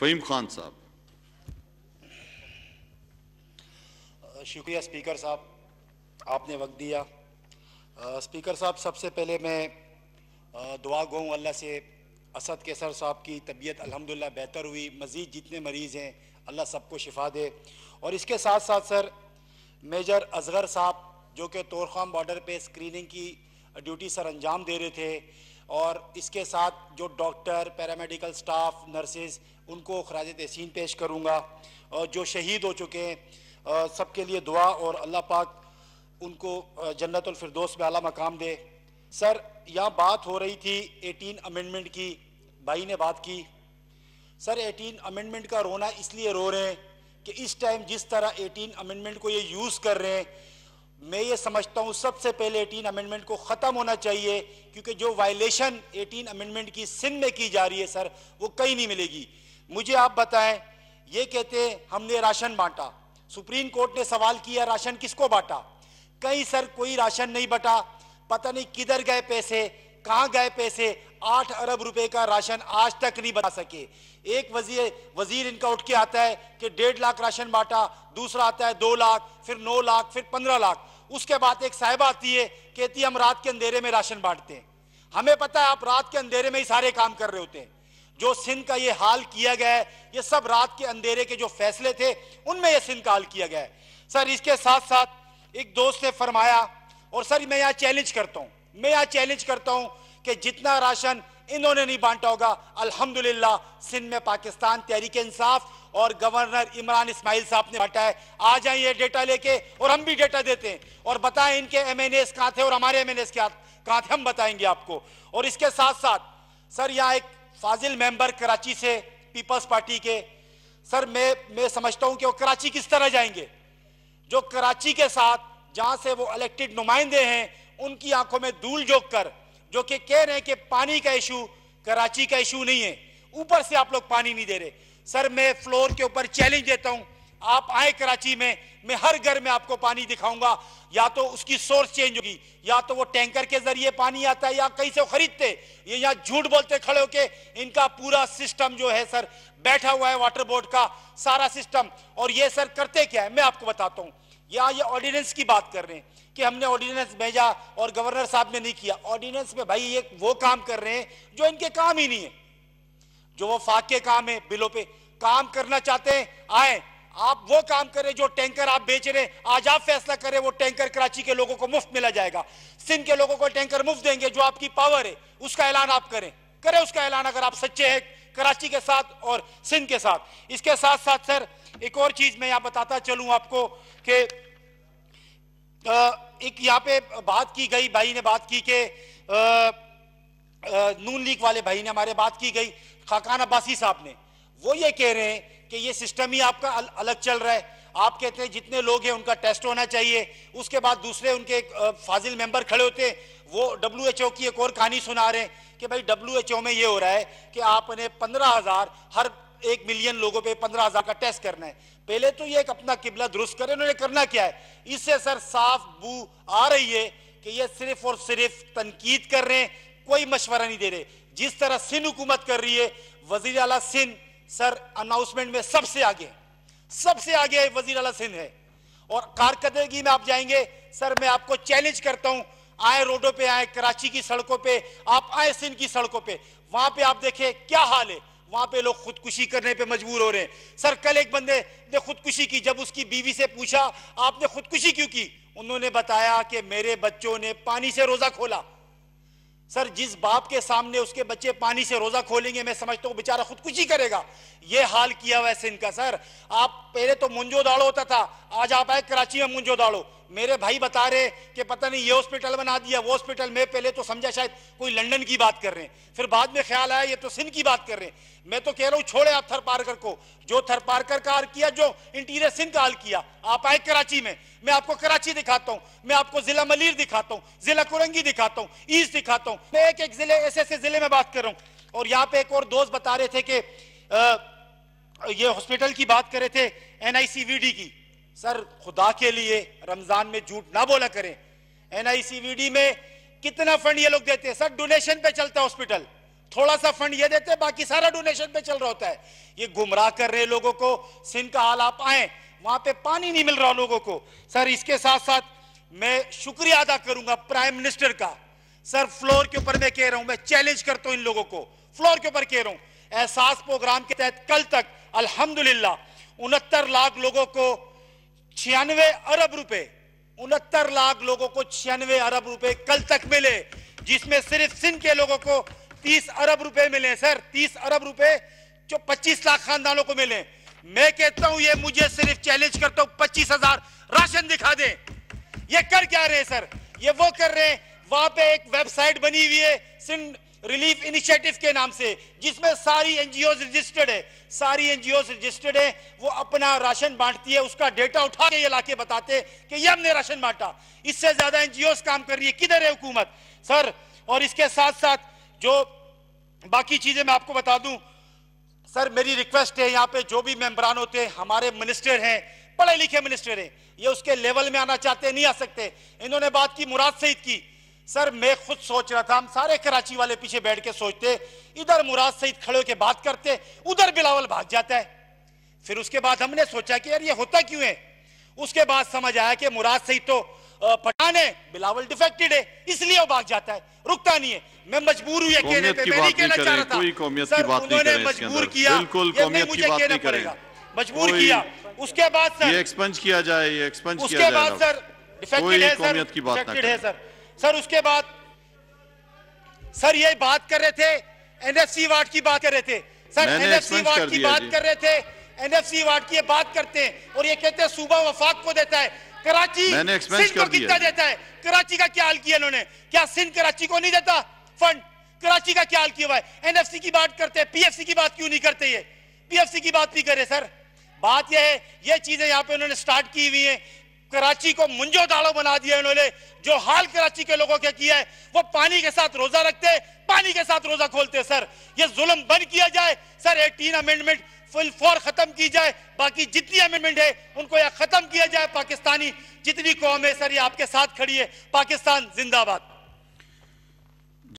फ़हीम खान साहब शुक्रिया स्पीकर साहब आपने वक्त दिया आ, स्पीकर साहब सबसे पहले मैं आ, दुआ गो अल्लाह से असद केसर साहब की तबीयत अल्हम्दुलिल्लाह बेहतर हुई मज़ीद जितने मरीज़ हैं अल्लाह सबको शिफा दे और इसके साथ साथ सर मेजर अजगर साहब जो कि तोरखाम बॉर्डर पे स्क्रीनिंग की ड्यूटी सर अंजाम दे रहे थे और इसके साथ जो डॉक्टर पैरामेडिकल स्टाफ नर्सेज उनको खराज तहसीन पेश करूँगा और जो शहीद हो चुके हैं सबके लिए दुआ और अल्लाह पाक उनको जन्नतफरदोस में अला मकाम दे सर यहाँ बात हो रही थी एटीन अमेंडमेंट की भाई ने बात की सर एटीन अमेंडमेंट का रोना इसलिए रो रहे हैं कि इस टाइम जिस तरह एटीन अमेंडमेंट को ये यूज़ कर रहे हैं मैं ये समझता हूँ सबसे पहले 18 अमेंडमेंट को ख़त्म होना चाहिए क्योंकि जो वायलेशन 18 अमेंडमेंट की सिंध में की जा रही है सर वो कहीं नहीं मिलेगी मुझे आप बताएं ये कहते हैं हमने राशन बांटा सुप्रीम कोर्ट ने सवाल किया राशन किसको बांटा कहीं सर कोई राशन नहीं बटा पता नहीं किधर गए पैसे कहाँ गए पैसे आठ अरब रुपए का राशन आज तक नहीं बता सके एक वजीर वजीर इनका उठ के आता है कि डेढ़ लाख राशन बांटा दूसरा आता है दो लाख फिर नौ लाख फिर पंद्रह लाख उसके बाद एक साहब आती है कहती हम रात के अंधेरे में राशन बांटते हैं हमें पता है आप रात के अंधेरे में ही सारे काम कर रहे होते हैं जो सिंध का ये हाल किया गया है ये सब रात के अंधेरे के जो फैसले थे उनमें ये सिंध का हाल किया गया है सर इसके साथ साथ एक दोस्त ने फरमाया और सर मैं यहाँ चैलेंज करता हूँ मैं यहाँ चैलेंज करता हूँ कि जितना राशन इन्होंने नहीं बांटा होगा अल्हम्दुलिल्लाह सिंध में पाकिस्तान तहरीक इंसाफ और गवर्नर इमरान इस्माइल साहब ने हटाए आ जाए ये डेटा लेके और हम भी डेटा देते हैं और बताएं इनके एम एन एस कहाँ थे और हमारे एम एन एस कहाँ थे हम बताएंगे आपको और इसके साथ साथ सर यहाँ एक फाजिल मेंबर कराची से पीपल्स पार्टी के सर मैं मैं समझता हूँ कि वो कराची किस तरह जाएंगे जो कराची के साथ जहाँ से वो इलेक्टेड नुमाइंदे हैं उनकी आंखों में धूल झोंक कर जो कि कह रहे हैं कि पानी का इशू कराची का इशू नहीं है ऊपर से आप लोग पानी नहीं दे रहे सर मैं फ्लोर के ऊपर चैलेंज देता हूं आप आए कराची में मैं हर घर में आपको पानी दिखाऊंगा या तो उसकी सोर्स चेंज होगी या तो वो टैंकर के जरिए पानी आता है या कहीं से खरीदते ये यहाँ झूठ बोलते खड़े होके इनका पूरा सिस्टम जो है सर बैठा हुआ है वाटर बोर्ड का सारा सिस्टम और ये सर करते क्या है मैं आपको बताता हूँ या ये ऑर्डिनेंस की बात कर रहे हैं कि हमने ऑर्डिनेंस भेजा और गवर्नर साहब ने नहीं किया ऑर्डिनेंस में भाई ये वो काम कर रहे हैं जो इनके काम ही नहीं है जो वो फाके काम है बिलों पे काम करना चाहते हैं आए आप वो काम करें जो टैंकर आप बेच रहे हैं आज आप फैसला करें वो टैंकर कराची के लोगों को मुफ्त मिला जाएगा सिंध के लोगों को टैंकर मुफ्त देंगे जो आपकी पावर है उसका ऐलान आप करें करें उसका ऐलान अगर आप सच्चे हैं कराची के साथ और सिंध के साथ इसके साथ साथ सर एक और चीज मैं यहां बताता चलूं आपको कि एक यहाँ पे बात की गई भाई ने बात की के नून लीग वाले भाई ने हमारे बात की गई खाकान अब्बासी साहब ने वो ये कह रहे हैं कि ये सिस्टम ही आपका अल, अलग चल रहा है आप कहते हैं जितने लोग हैं उनका टेस्ट होना चाहिए उसके बाद दूसरे उनके फाजिल मेंबर खड़े होते हैं वो डब्ल्यू की एक और कहानी सुना रहे हैं कि भाई डब्ल्यू में ये हो रहा है कि आपने पंद्रह हजार हर एक मिलियन लोगों पे पंद्रह हजार का टेस्ट करना है पहले तो ये एक अपना किबला दुरुस्त करें उन्होंने करना क्या है इससे सर साफ बू आ रही है कि ये सिर्फ और सिर्फ तनकीद कर रहे हैं कोई मशवरा नहीं दे रहे जिस तरह सिंध हुकूमत कर रही है वजीर अला सिंध सर अनाउंसमेंट में सबसे आगे सबसे आगे वजीर अला सिंध है और कारकर्दगी में आप जाएंगे सर मैं आपको चैलेंज करता हूं आए रोडों पे आए कराची की सड़कों पे आप आए सिंध की सड़कों पे वहां पे आप देखें क्या हाल है वहां पे लोग खुदकुशी करने पे मजबूर हो रहे हैं सर कल एक बंदे ने खुदकुशी की जब उसकी बीवी से पूछा आपने खुदकुशी क्यों की उन्होंने बताया कि मेरे बच्चों ने पानी से रोजा खोला सर जिस बाप के सामने उसके बच्चे पानी से रोजा खोलेंगे मैं समझता हूँ बेचारा खुदकुशी करेगा ये हाल किया वैसे इनका सर आप पहले तो मुंजो दाड़ो होता था आज आप आए कराची में मुंजो दाड़ो मेरे भाई बता रहे कि पता नहीं ये हॉस्पिटल बना दिया वो हॉस्पिटल में पहले तो समझा शायद कोई लंदन की बात कर रहे हैं फिर बाद में ख्याल आया ये तो सिंध की बात कर रहे हैं मैं तो कह रहा हूँ छोड़े आप थर पारकर को जो थर पारकर का हाल किया जो इंटीरियर सिंध का हाल किया आप आए कराची में मैं आपको कराची दिखाता हूँ मैं आपको जिला मलिर दिखाता हूँ जिला कुरंगी दिखाता हूँ ईस्ट दिखाता हूँ मैं एक एक जिले ऐसे ऐसे जिले में बात कर रहा हूँ और यहाँ पे एक और दोस्त बता रहे थे कि ये हॉस्पिटल की बात कर रहे थे एन की सर खुदा के लिए रमजान में झूठ ना बोला करें एनआईसीवीडी में कितना फंड ये लोग देते हैं सर डोनेशन पे चलता है हॉस्पिटल थोड़ा सा फंड ये देते हैं बाकी सारा डोनेशन पे चल रहा होता है ये गुमराह कर रहे लोगों को सिंध का हाल आप आए वहां पे पानी नहीं मिल रहा लोगों को सर इसके साथ साथ मैं शुक्रिया अदा करूंगा प्राइम मिनिस्टर का सर फ्लोर के ऊपर मैं कह रहा हूं मैं चैलेंज करता हूं इन लोगों को फ्लोर के ऊपर कह रहा हूं एहसास प्रोग्राम के तहत कल तक अलहमदुल्ला उनहत्तर लाख लोगों को छियानवे अरब रुपए उनहत्तर लाख लोगों को छियानवे अरब रुपए कल तक मिले जिसमें सिर्फ सिंध के लोगों को 30 अरब रुपए मिले सर 30 अरब रुपए जो 25 लाख खानदानों को मिले मैं कहता हूं ये मुझे सिर्फ चैलेंज करता हूं पच्चीस हजार राशन दिखा दे ये कर क्या रहे सर ये वो कर रहे हैं वहां पे एक वेबसाइट बनी हुई है सिंध रिलीफ इनिशिएटिव के नाम से जिसमें सारी एनजीओ रजिस्टर्ड है सारी एनजीओ रजिस्टर्ड है वो अपना राशन बांटती है उसका डेटा उठा के ये लाके बताते कि ये हमने राशन बांटा इससे ज्यादा एनजीओ काम कर रही है किधर है हुकूमत सर और इसके साथ साथ जो बाकी चीजें मैं आपको बता दू सर मेरी रिक्वेस्ट है यहाँ पे जो भी मेम्बरान होते हैं हमारे मिनिस्टर हैं पढ़े लिखे मिनिस्टर हैं ये उसके लेवल में आना चाहते नहीं आ सकते इन्होंने बात की मुराद सईद की सर मैं खुद सोच रहा था हम सारे कराची वाले पीछे बैठ के सोचते इधर मुराद सईद खड़े होकर बात करते उधर बिलावल भाग जाता है फिर उसके बाद हमने सोचा कि यार ये होता क्यों है उसके बाद समझ आया कि मुराद सईद तो पठान है बिलावल डिफेक्टेड है इसलिए वो भाग जाता है रुकता नहीं है मैं मजबूर हूँ कहने पे मैं नहीं कहना चाह रहा था सर उन्होंने मजबूर किया मुझे कहना पड़ेगा मजबूर किया उसके बाद सर एक्सपंज किया जाए उसके बाद सर डिफेक्टेड है सर सर उसके बाद सर ये बात कर रहे थे एनएफसी वार्ड की बात कर रहे थे सर एनएफसी वार्ड की बात कर रहे थे एनएफसी वार्ड की बात करते हैं और ये कहते हैं सूबा वफाक को देता है कराची सिंध को कितना देता है कराची का क्या हाल किया उन्होंने क्या सिंध कराची को नहीं देता फंड कराची का क्या हाल किया हुआ है एनएफसी की बात करते हैं पीएफसी की बात क्यों नहीं करते ये पीएफसी की बात नहीं करे सर बात यह है ये चीजें यहाँ पे उन्होंने स्टार्ट की हुई है कराची को मुंजो दाड़ो बना दिया इन्होंने जो हाल कराची के लोगों के किया है वो पानी के साथ रोजा रखते पानी के साथ रोजा खोलते सर ये जुल्म बंद किया जाए sir eighteen amendment full four खत्म की जाए बाकी जितनी अमेंडमेंट है उनको यह खत्म किया जाए पाकिस्तानी जितनी कौम है सर ये आपके साथ खड़ी है पाकिस्तान जिंदाबाद